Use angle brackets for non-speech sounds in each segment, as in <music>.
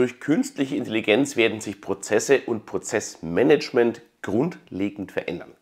Durch künstliche Intelligenz werden sich Prozesse und Prozessmanagement grundlegend verändern.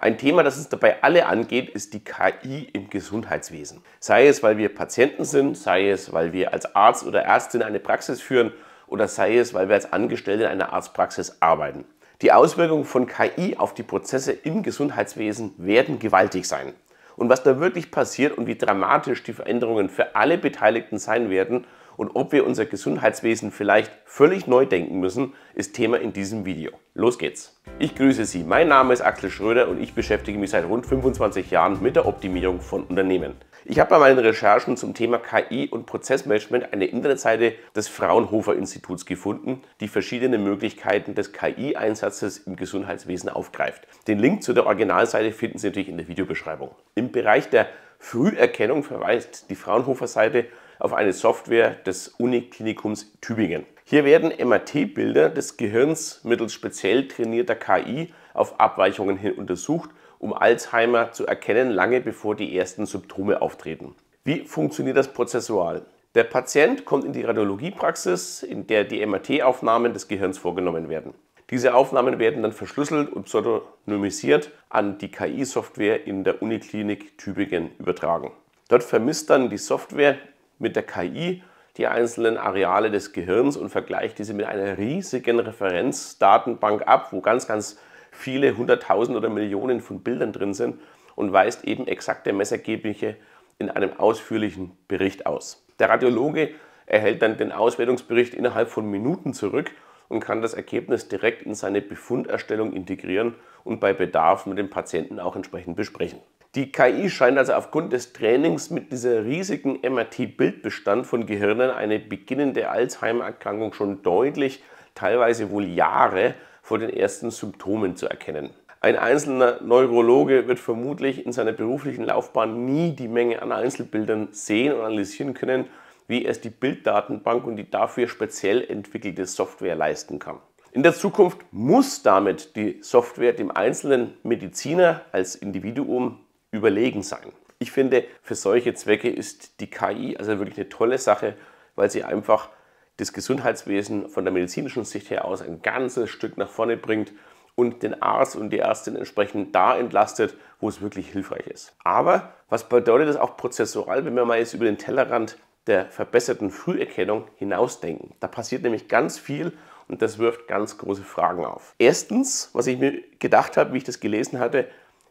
Ein Thema, das uns dabei alle angeht, ist die KI im Gesundheitswesen. Sei es, weil wir Patienten sind, sei es, weil wir als Arzt oder Ärztin eine Praxis führen oder sei es, weil wir als Angestellte in einer Arztpraxis arbeiten. Die Auswirkungen von KI auf die Prozesse im Gesundheitswesen werden gewaltig sein. Und was da wirklich passiert und wie dramatisch die Veränderungen für alle Beteiligten sein werden und ob wir unser Gesundheitswesen vielleicht völlig neu denken müssen, ist Thema in diesem Video. Los geht's! Ich grüße Sie, mein Name ist Axel Schröder und ich beschäftige mich seit rund 25 Jahren mit der Optimierung von Unternehmen. Ich habe bei meinen Recherchen zum Thema KI und Prozessmanagement eine Internetseite des Fraunhofer Instituts gefunden, die verschiedene Möglichkeiten des KI-Einsatzes im Gesundheitswesen aufgreift. Den Link zu der Originalseite finden Sie natürlich in der Videobeschreibung. Im Bereich der Früherkennung verweist die Fraunhofer Seite auf eine Software des Uniklinikums Tübingen. Hier werden MRT-Bilder des Gehirns mittels speziell trainierter KI auf Abweichungen hin untersucht, um Alzheimer zu erkennen, lange bevor die ersten Symptome auftreten. Wie funktioniert das prozessual? Der Patient kommt in die Radiologiepraxis, in der die MRT-Aufnahmen des Gehirns vorgenommen werden. Diese Aufnahmen werden dann verschlüsselt und pseudonymisiert an die KI-Software in der Uniklinik Tübingen übertragen. Dort vermisst dann die Software mit der KI die einzelnen Areale des Gehirns und vergleicht diese mit einer riesigen Referenzdatenbank ab, wo ganz, ganz viele hunderttausend oder Millionen von Bildern drin sind und weist eben exakte Messergebnisse in einem ausführlichen Bericht aus. Der Radiologe erhält dann den Auswertungsbericht innerhalb von Minuten zurück und kann das Ergebnis direkt in seine Befunderstellung integrieren und bei Bedarf mit dem Patienten auch entsprechend besprechen. Die KI scheint also aufgrund des Trainings mit dieser riesigen MRT-Bildbestand von Gehirnen eine beginnende Alzheimer-Erkrankung schon deutlich, teilweise wohl Jahre vor den ersten Symptomen zu erkennen. Ein einzelner Neurologe wird vermutlich in seiner beruflichen Laufbahn nie die Menge an Einzelbildern sehen und analysieren können, wie es die Bilddatenbank und die dafür speziell entwickelte Software leisten kann. In der Zukunft muss damit die Software dem einzelnen Mediziner als Individuum überlegen sein. Ich finde, für solche Zwecke ist die KI also wirklich eine tolle Sache, weil sie einfach das Gesundheitswesen von der medizinischen Sicht her aus ein ganzes Stück nach vorne bringt und den Arzt und die Ärztin entsprechend da entlastet, wo es wirklich hilfreich ist. Aber was bedeutet das auch prozessoral, wenn wir mal jetzt über den Tellerrand der verbesserten Früherkennung hinausdenken? Da passiert nämlich ganz viel und das wirft ganz große Fragen auf. Erstens, was ich mir gedacht habe, wie ich das gelesen hatte,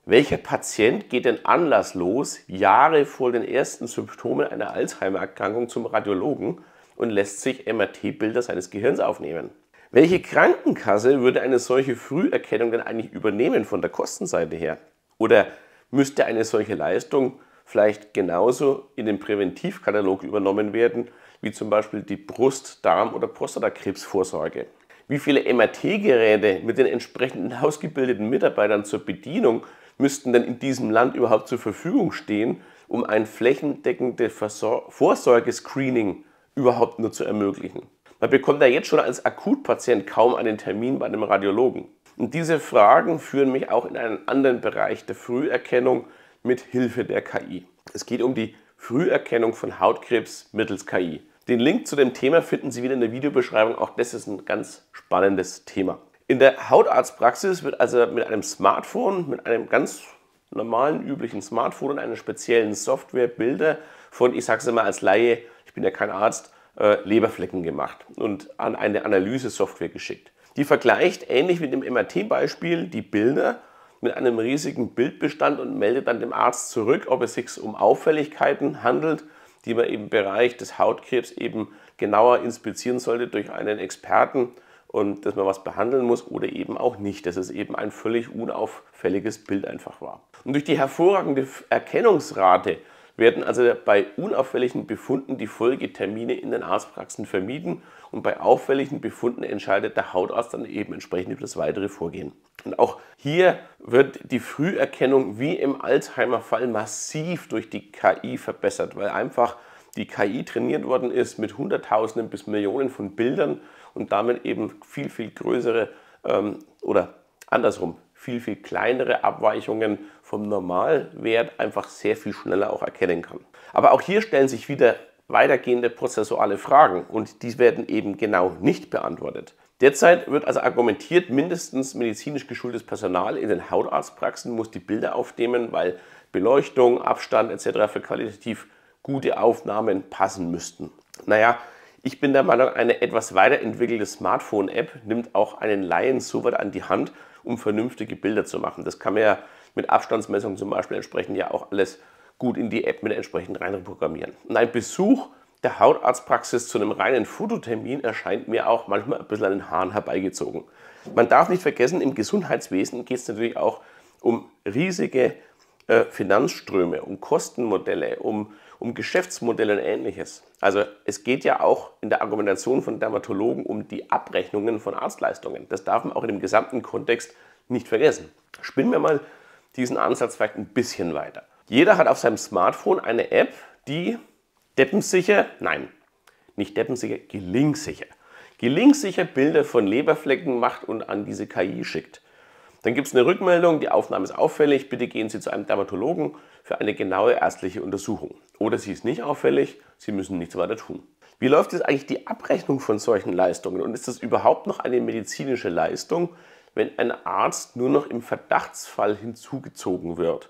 welcher Patient geht denn anlasslos Jahre vor den ersten Symptomen einer Alzheimer-Erkrankung zum Radiologen und lässt sich MRT-Bilder seines Gehirns aufnehmen? Welche Krankenkasse würde eine solche Früherkennung denn eigentlich übernehmen von der Kostenseite her? Oder müsste eine solche Leistung vielleicht genauso in den Präventivkatalog übernommen werden, wie zum Beispiel die Brust-, Darm- oder Prostatakrebsvorsorge? Wie viele MRT-Geräte mit den entsprechenden <laughs> ausgebildeten Mitarbeitern zur Bedienung müssten denn in diesem Land überhaupt zur Verfügung stehen, um ein flächendeckendes Vorsorgescreening überhaupt nur zu ermöglichen. Man bekommt ja jetzt schon als Akutpatient kaum einen Termin bei einem Radiologen. Und diese Fragen führen mich auch in einen anderen Bereich der Früherkennung mit Hilfe der KI. Es geht um die Früherkennung von Hautkrebs mittels KI. Den Link zu dem Thema finden Sie wieder in der Videobeschreibung. Auch das ist ein ganz spannendes Thema. In der Hautarztpraxis wird also mit einem Smartphone, mit einem ganz normalen, üblichen Smartphone und einer speziellen Software Bilder von, ich sage es immer als Laie, ich bin ja kein Arzt, äh, Leberflecken gemacht und an eine Analyse-Software geschickt. Die vergleicht ähnlich wie dem MRT-Beispiel die Bilder mit einem riesigen Bildbestand und meldet dann dem Arzt zurück, ob es sich um Auffälligkeiten handelt, die man im Bereich des Hautkrebs eben genauer inspizieren sollte durch einen Experten und dass man was behandeln muss oder eben auch nicht, dass es eben ein völlig unauffälliges Bild einfach war. Und durch die hervorragende Erkennungsrate werden also bei unauffälligen Befunden die Folgetermine in den Arztpraxen vermieden und bei auffälligen Befunden entscheidet der Hautarzt dann eben entsprechend über das weitere Vorgehen. Und auch hier wird die Früherkennung wie im Alzheimer-Fall massiv durch die KI verbessert, weil einfach die KI trainiert worden ist mit Hunderttausenden bis Millionen von Bildern und damit eben viel, viel größere ähm, oder andersrum, viel, viel kleinere Abweichungen vom Normalwert einfach sehr viel schneller auch erkennen kann. Aber auch hier stellen sich wieder weitergehende prozessuale Fragen und die werden eben genau nicht beantwortet. Derzeit wird also argumentiert, mindestens medizinisch geschultes Personal in den Hautarztpraxen muss die Bilder aufnehmen, weil Beleuchtung, Abstand etc. für qualitativ gute Aufnahmen passen müssten. Naja, ich bin der Meinung, eine etwas weiterentwickelte Smartphone-App nimmt auch einen Laien so weit an die Hand, um vernünftige Bilder zu machen. Das kann man ja mit Abstandsmessung zum Beispiel entsprechend ja auch alles gut in die App mit entsprechend reinprogrammieren. Und ein Besuch der Hautarztpraxis zu einem reinen Fototermin erscheint mir auch manchmal ein bisschen an den Haaren herbeigezogen. Man darf nicht vergessen, im Gesundheitswesen geht es natürlich auch um riesige äh, Finanzströme, um Kostenmodelle, um, um Geschäftsmodelle und ähnliches. Also es geht ja auch in der Argumentation von Dermatologen um die Abrechnungen von Arztleistungen. Das darf man auch in dem gesamten Kontext nicht vergessen. Spinnen wir mal diesen Ansatz vielleicht ein bisschen weiter. Jeder hat auf seinem Smartphone eine App, die deppensicher, nein, nicht deppensicher, gelingsicher, gelingsicher Bilder von Leberflecken macht und an diese KI schickt. Dann gibt es eine Rückmeldung, die Aufnahme ist auffällig, bitte gehen Sie zu einem Dermatologen für eine genaue ärztliche Untersuchung. Oder sie ist nicht auffällig, Sie müssen nichts weiter tun. Wie läuft jetzt eigentlich die Abrechnung von solchen Leistungen und ist das überhaupt noch eine medizinische Leistung, wenn ein Arzt nur noch im Verdachtsfall hinzugezogen wird?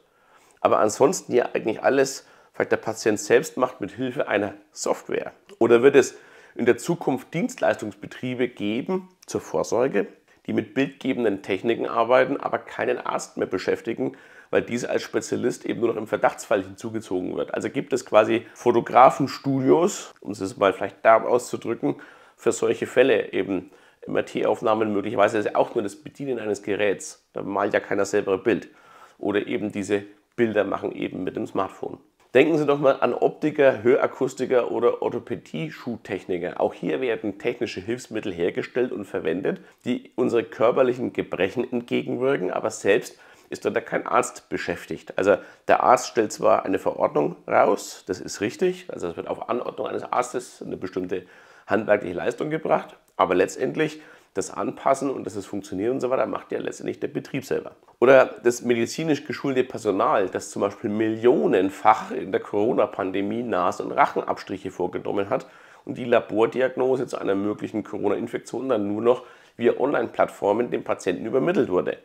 Aber ansonsten ja eigentlich alles, was der Patient selbst macht, mit Hilfe einer Software. Oder wird es in der Zukunft Dienstleistungsbetriebe geben zur Vorsorge, die mit bildgebenden Techniken arbeiten, aber keinen Arzt mehr beschäftigen, weil diese als Spezialist eben nur noch im Verdachtsfall hinzugezogen wird. Also gibt es quasi Fotografenstudios, um es mal vielleicht da auszudrücken, für solche Fälle eben. MRT-Aufnahmen möglicherweise ist ja auch nur das Bedienen eines Geräts. Da malt ja keiner selber Bild. Oder eben diese Bilder machen eben mit dem Smartphone. Denken Sie doch mal an Optiker, Hörakustiker oder Orthopädie-Schuhtechniker. Auch hier werden technische Hilfsmittel hergestellt und verwendet, die unsere körperlichen Gebrechen entgegenwirken, aber selbst ist da kein Arzt beschäftigt. Also der Arzt stellt zwar eine Verordnung raus, das ist richtig, also es wird auf Anordnung eines Arztes eine bestimmte handwerkliche Leistung gebracht, aber letztendlich das Anpassen und dass es funktioniert und so weiter, macht ja letztendlich der Betrieb selber. Oder das medizinisch geschulte Personal, das zum Beispiel millionenfach in der Corona-Pandemie Nas- und Rachenabstriche vorgenommen hat und die Labordiagnose zu einer möglichen Corona-Infektion dann nur noch via Online-Plattformen dem Patienten übermittelt wurde.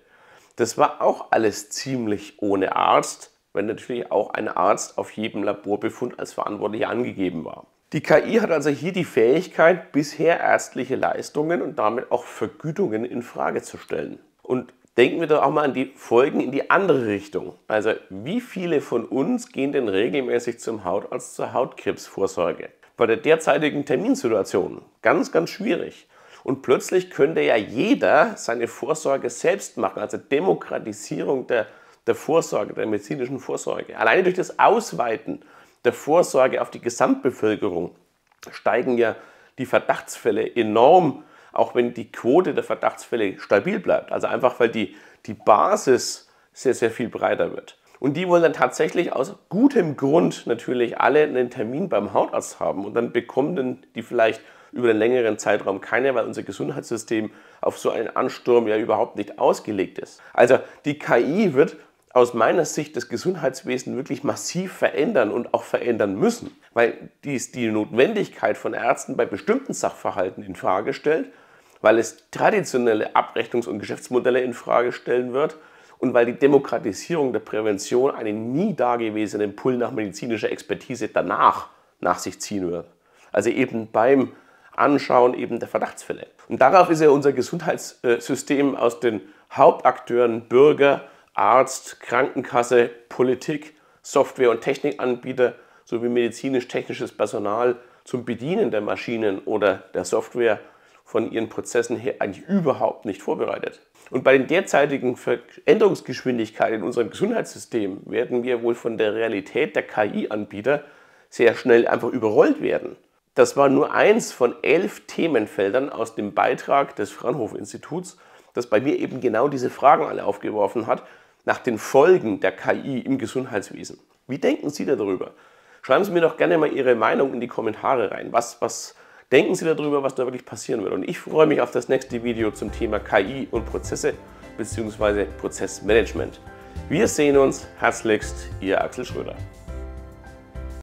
Das war auch alles ziemlich ohne Arzt, wenn natürlich auch ein Arzt auf jedem Laborbefund als Verantwortlicher angegeben war. Die KI hat also hier die Fähigkeit, bisher ärztliche Leistungen und damit auch Vergütungen in Frage zu stellen. Und denken wir doch auch mal an die Folgen in die andere Richtung. Also, wie viele von uns gehen denn regelmäßig zum Hautarzt zur Hautkrebsvorsorge? Bei der derzeitigen Terminsituation ganz, ganz schwierig. Und plötzlich könnte ja jeder seine Vorsorge selbst machen, also Demokratisierung der, der Vorsorge, der medizinischen Vorsorge. Alleine durch das Ausweiten der Vorsorge auf die Gesamtbevölkerung steigen ja die Verdachtsfälle enorm, auch wenn die Quote der Verdachtsfälle stabil bleibt. Also einfach, weil die, die Basis sehr, sehr viel breiter wird. Und die wollen dann tatsächlich aus gutem Grund natürlich alle einen Termin beim Hautarzt haben. Und dann bekommen dann die vielleicht über einen längeren Zeitraum keine, weil unser Gesundheitssystem auf so einen Ansturm ja überhaupt nicht ausgelegt ist. Also die KI wird aus meiner Sicht das Gesundheitswesen wirklich massiv verändern und auch verändern müssen, weil dies die Notwendigkeit von Ärzten bei bestimmten Sachverhalten in Frage stellt, weil es traditionelle Abrechnungs- und Geschäftsmodelle in Frage stellen wird und weil die Demokratisierung der Prävention einen nie dagewesenen Pull nach medizinischer Expertise danach nach sich ziehen wird. Also eben beim Anschauen eben der Verdachtsfälle. Und darauf ist ja unser Gesundheitssystem aus den Hauptakteuren Bürger, Arzt, Krankenkasse, Politik, Software- und Technikanbieter sowie medizinisch-technisches Personal zum Bedienen der Maschinen oder der Software von ihren Prozessen her eigentlich überhaupt nicht vorbereitet. Und bei den derzeitigen Veränderungsgeschwindigkeiten in unserem Gesundheitssystem werden wir wohl von der Realität der KI-Anbieter sehr schnell einfach überrollt werden. Das war nur eins von elf Themenfeldern aus dem Beitrag des Fraunhofer-Instituts, das bei mir eben genau diese Fragen alle aufgeworfen hat nach den Folgen der KI im Gesundheitswesen. Wie denken Sie darüber? Schreiben Sie mir doch gerne mal Ihre Meinung in die Kommentare rein. Was, was denken Sie darüber, was da wirklich passieren wird? Und ich freue mich auf das nächste Video zum Thema KI und Prozesse bzw. Prozessmanagement. Wir sehen uns. Herzlichst, Ihr Axel Schröder.